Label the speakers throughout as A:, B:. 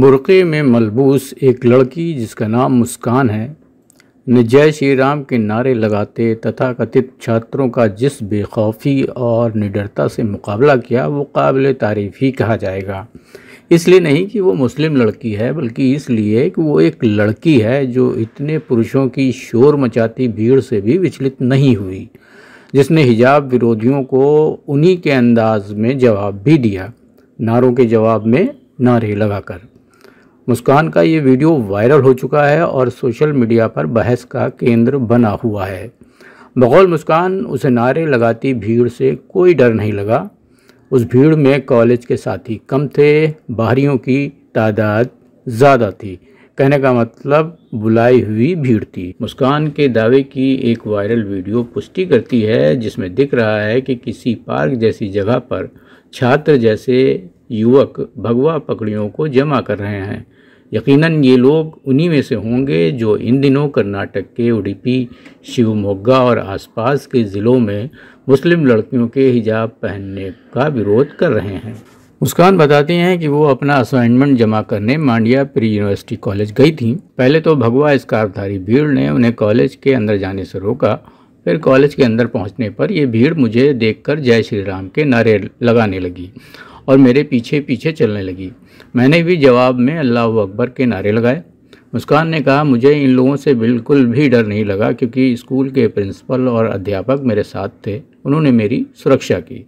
A: बुरक़े में मलबूस एक लड़की जिसका नाम मुस्कान है ने जय श्री राम के नारे लगाते तथा कथित छात्रों का जिस बेखौफ़ी और निडरता से मुकाबला किया वो काबिल तारीफ़ ही कहा जाएगा इसलिए नहीं कि वो मुस्लिम लड़की है बल्कि इसलिए कि वो एक लड़की है जो इतने पुरुषों की शोर मचाती भीड़ से भी विचलित नहीं हुई जिसने हिजाब विरोधियों को उन्हीं के अंदाज में जवाब भी दिया नारों के जवाब में नारे लगाकर मुस्कान का ये वीडियो वायरल हो चुका है और सोशल मीडिया पर बहस का केंद्र बना हुआ है बगौल मुस्कान उसे नारे लगाती भीड़ से कोई डर नहीं लगा उस भीड़ में कॉलेज के साथी कम थे बाहरियों की तादाद ज़्यादा थी कहने का मतलब बुलाई हुई भीड़ थी मुस्कान के दावे की एक वायरल वीडियो पुष्टि करती है जिसमें दिख रहा है कि किसी पार्क जैसी जगह पर छात्र जैसे युवक भगवा पकड़ियों को जमा कर रहे हैं यकीनन ये लोग उन्हीं में से होंगे जो इन दिनों कर्नाटक के उड़ीपी शिवमोग्गा और आसपास के ज़िलों में मुस्लिम लड़कियों के हिजाब पहनने का विरोध कर रहे हैं मुस्कान बताती हैं कि वो अपना असाइनमेंट जमा करने मांडिया प्री यूनिवर्सिटी कॉलेज गई थी पहले तो भगवा स्कारधारी भीड़ ने उन्हें कॉलेज के अंदर जाने से रोका फिर कॉलेज के अंदर पहुंचने पर ये भीड़ मुझे देखकर जय श्री राम के नारे लगाने लगी और मेरे पीछे पीछे चलने लगी मैंने भी जवाब में अल्लाह अकबर के नारे लगाए मुस्कान ने कहा मुझे इन लोगों से बिल्कुल भी डर नहीं लगा क्योंकि स्कूल के प्रिंसिपल और अध्यापक मेरे साथ थे उन्होंने मेरी सुरक्षा की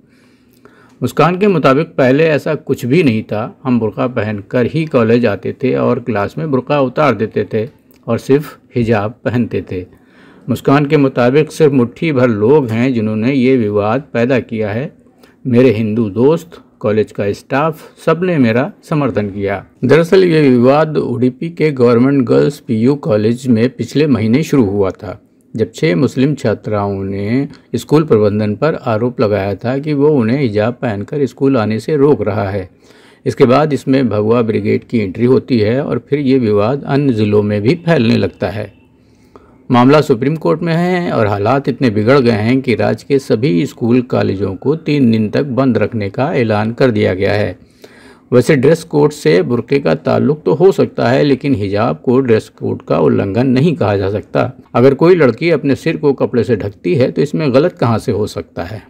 A: मुस्कान के मुताबिक पहले ऐसा कुछ भी नहीं था हम बुरका पहनकर ही कॉलेज आते थे और क्लास में बुरका उतार देते थे और सिर्फ हिजाब पहनते थे मुस्कान के मुताबिक सिर्फ मुट्ठी भर लोग हैं जिन्होंने ये विवाद पैदा किया है मेरे हिंदू दोस्त कॉलेज का स्टाफ सब ने मेरा समर्थन किया दरअसल ये विवाद उडीपी के गवर्नमेंट गर्ल्स पीयू कॉलेज में पिछले महीने शुरू हुआ था जब छः मुस्लिम छात्राओं ने स्कूल प्रबंधन पर आरोप लगाया था कि वो उन्हें हिजाब पहनकर स्कूल आने से रोक रहा है इसके बाद इसमें भगवा ब्रिगेड की एंट्री होती है और फिर ये विवाद अन्य ज़िलों में भी फैलने लगता है मामला सुप्रीम कोर्ट में है और हालात इतने बिगड़ गए हैं कि राज्य के सभी स्कूल कॉलेजों को तीन दिन तक बंद रखने का ऐलान कर दिया गया है वैसे ड्रेस कोड से बुरके का ताल्लुक तो हो सकता है लेकिन हिजाब को ड्रेस कोड का उल्लंघन नहीं कहा जा सकता अगर कोई लड़की अपने सिर को कपड़े से ढकती है तो इसमें गलत कहाँ से हो सकता है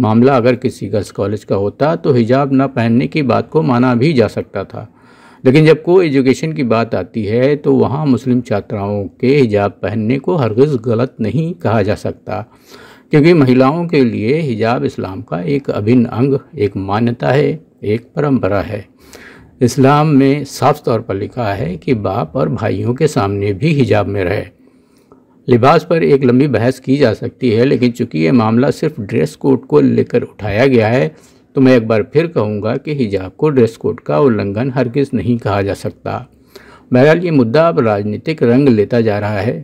A: मामला अगर किसी गर्ल्स कॉलेज का होता तो हिजाब न पहनने की बात को माना भी जा सकता था लेकिन जब को एजुकेशन की बात आती है तो वहाँ मुस्लिम छात्राओं के हिजाब पहनने को हरगज़ गलत नहीं कहा जा सकता क्योंकि महिलाओं के लिए हिजाब इस्लाम का एक अभिन्न अंग एक मान्यता है एक परंपरा है इस्लाम में साफ तौर पर लिखा है कि बाप और भाइयों के सामने भी हिजाब में रहे लिबास पर एक लंबी बहस की जा सकती है लेकिन चूंकि ये मामला सिर्फ ड्रेस कोड को लेकर उठाया गया है तो मैं एक बार फिर कहूँगा कि हिजाब को ड्रेस कोड का उल्लंघन हरगिज़ नहीं कहा जा सकता बहरहाल ये मुद्दा अब राजनीतिक रंग लेता जा रहा है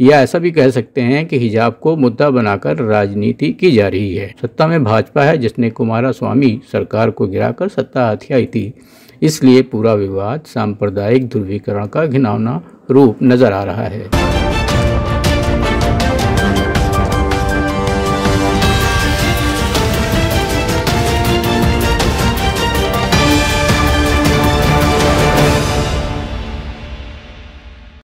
A: या ऐसा भी कह सकते हैं कि हिजाब को मुद्दा बनाकर राजनीति की जा रही है सत्ता में भाजपा है जिसने कुमारा स्वामी सरकार को गिराकर सत्ता हथियाई थी इसलिए पूरा विवाद सांप्रदायिक ध्रुवीकरण का घिनौना रूप नजर आ रहा है